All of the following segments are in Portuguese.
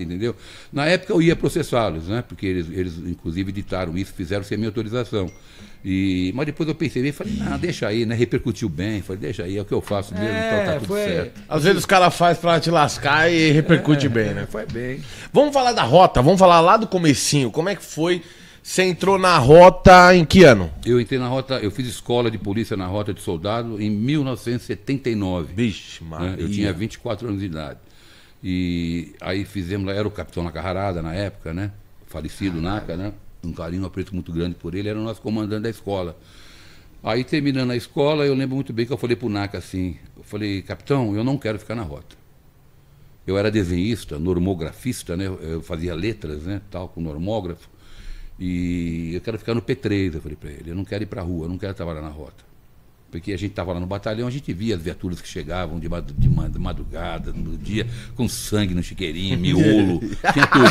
entendeu? Na época eu ia processá-los, né? Porque eles, eles inclusive editaram isso, fizeram sem minha autorização. E, mas depois eu percebi, e falei, não, deixa aí, né? Repercutiu bem, falei, deixa aí, é o que eu faço mesmo, é, então tá é, tudo foi... certo. Às vezes os caras fazem pra te lascar e repercute é, bem, né? Foi bem. Vamos falar da rota, vamos falar lá do comecinho, como é que foi? Você entrou na rota em que ano? Eu entrei na rota, eu fiz escola de polícia na rota de soldado em 1979. Vixe, Maria. Né? Eu tinha 24 anos de idade. E aí fizemos, era o capitão Nacarrarada na época, né? Falecido Naca, né? Um carinho, um apreço muito grande por ele, era o nosso comandante da escola. Aí terminando a escola, eu lembro muito bem que eu falei pro Naca assim, eu falei, capitão, eu não quero ficar na rota. Eu era desenhista, normografista, né? Eu fazia letras, né? Tal, com normógrafo. E eu quero ficar no P3, eu falei para ele, eu não quero ir para rua, eu não quero trabalhar na rota. Porque a gente estava lá no batalhão, a gente via as viaturas que chegavam de, madrugada, no dia, com sangue no chiqueirinho, miolo, tinha tudo.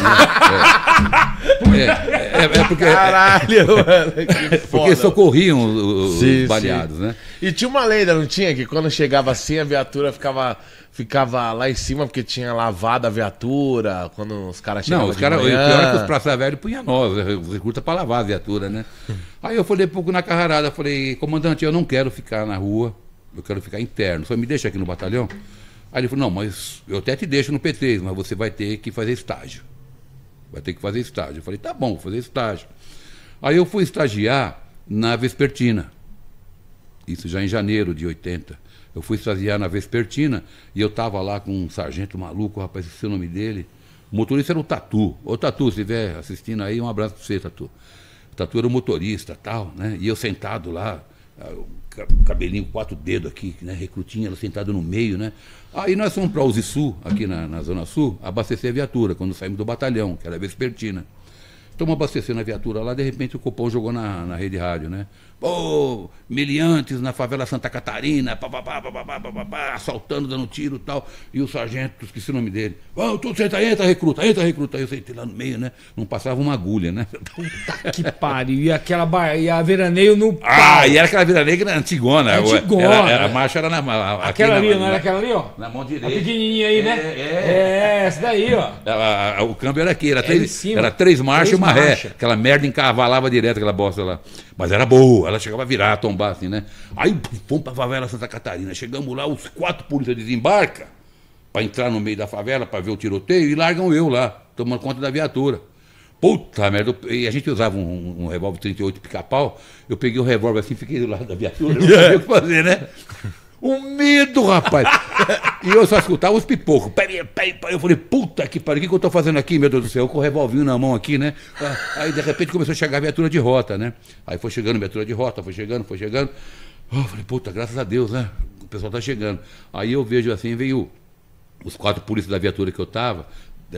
Né? É. É é, é porque, Caralho, mano. Que é foda. Porque socorriam os, sim, baleados, sim. né? E tinha uma lenda, não tinha? Que quando chegava assim, a viatura ficava ficava lá em cima porque tinha lavado a viatura, quando os caras chegavam. Não, os caras, pior é que os praça velho punha nós, né? recruta para lavar a viatura, né? Aí eu falei pouco na carrarada, falei, comandante, eu não quero ficar na rua, eu quero ficar interno, só me deixa aqui no batalhão. Aí ele falou, não, mas eu até te deixo no PT, mas você vai ter que fazer estágio vai ter que fazer estágio. Eu falei, tá bom, vou fazer estágio. Aí eu fui estagiar na Vespertina. Isso já em janeiro de 80. Eu fui estagiar na Vespertina e eu estava lá com um sargento maluco, rapaz, esse é o nome dele. O motorista era o Tatu. Ô Tatu, se estiver assistindo aí, um abraço para você, Tatu. O Tatu era o motorista tal, né? E eu sentado lá, ah, cabelinho, quatro dedos aqui, né? Recrutinha, ela sentada no meio, né? Aí nós fomos para Sul, aqui na, na Zona Sul, abastecer a viatura, quando saímos do batalhão, que era Vespertina. Estamos então, abastecendo a viatura lá, de repente o cupom jogou na, na rede rádio, né? Pô, miliantes na favela Santa Catarina, pá, pá, pá, pá, pá, assaltando, dando tiro e tal. E o sargento, esqueci o nome dele. Vamos, tudo, senta, entra, recruta, entra, recruta. Aí eu sentei lá no meio, né? Não passava uma agulha, né? Puta que pariu. E aquela ba... e a veraneio no. Ah, e era aquela veraneio que era antigona. É antigona. Era, era, é. a marcha era na. A, aquela ali, na, não é era aquela ali, ó? Na mão direita. A pequenininha aí, né? é, né? É, é, essa daí, ó. A, a, o câmbio era aqui, era, três, era três marchas maré. Aquela merda encavalava direto, aquela bosta lá. Mas era boa, ela chegava a virar, a tombar assim, né? Aí fomos pra favela Santa Catarina. Chegamos lá, os quatro polícias desembarcam para entrar no meio da favela para ver o tiroteio e largam eu lá, tomando conta da viatura. Puta merda, e a gente usava um, um, um revólver 38 pica-pau, eu peguei o revólver assim, fiquei do lado da viatura, não sabia o que fazer, né? Um medo, rapaz. e eu só escutava os pipocos. Peraí, peraí, peraí. Eu falei, puta que pariu, o que, que eu tô fazendo aqui, meu Deus do céu? Com o revolvinho na mão aqui, né? Aí de repente começou a chegar a viatura de rota, né? Aí foi chegando a viatura de rota, foi chegando, foi chegando. Ah, eu falei, puta, graças a Deus, né? O pessoal tá chegando. Aí eu vejo assim, veio os quatro polícias da viatura que eu tava,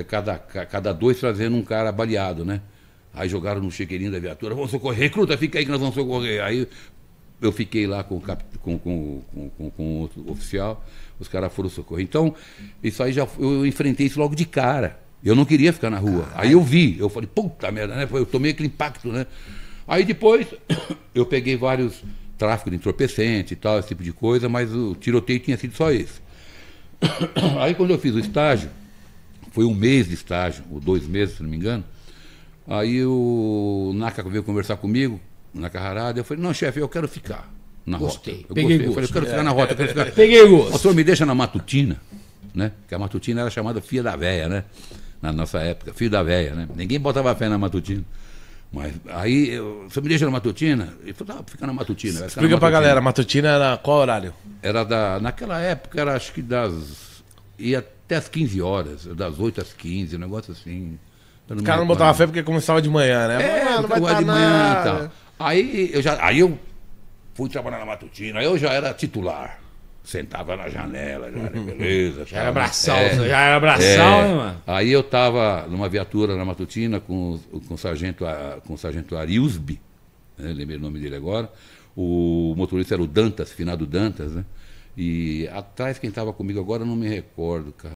cada, cada dois trazendo um cara baleado, né? Aí jogaram no chiqueirinho da viatura, vamos socorrer, recruta, fica aí que nós vamos socorrer. Aí eu fiquei lá com, cap, com, com, com, com outro oficial, os caras foram socorrer. Então, isso aí já eu enfrentei isso logo de cara. Eu não queria ficar na rua. Caralho. Aí eu vi, eu falei, puta merda, né? Eu tomei aquele impacto, né? Aí depois eu peguei vários tráfico de entorpecente e tal, esse tipo de coisa, mas o tiroteio tinha sido só esse. Aí quando eu fiz o estágio, foi um mês de estágio, ou dois meses, se não me engano, aí o Naka veio conversar comigo, na carrarada. Eu falei, não, chefe, eu quero ficar na gostei. rota. Eu Peguei gostei. Gosto. Eu falei, eu quero ficar na rota, eu quero ficar. Peguei o gosto. O senhor me deixa na matutina, né? Que a matutina era chamada Fia da Véia, né? Na nossa época, filho da Véia, né? Ninguém botava fé na matutina. Mas aí, eu, você me deixa na matutina? Ele falou, não, fica na matutina. Explica na matutina. pra galera, matutina era qual horário? Era da, naquela época, era acho que das. ia até as 15 horas, das 8 às 15, um negócio assim. O cara não botava fé porque começava de manhã, né? É, não, vai de manhã e tal. Aí eu já. Aí eu fui trabalhar na matutina, aí eu já era titular. Sentava na janela, já era beleza. Já era abraçal, né? é, já era abraçal, é. né, mano? Aí eu tava numa viatura na matutina com, com o sargento, com o sargento Ariusbi, né? lembrei o nome dele agora. O motorista era o Dantas, finado Dantas, né? E atrás quem estava comigo agora eu não me recordo, cara.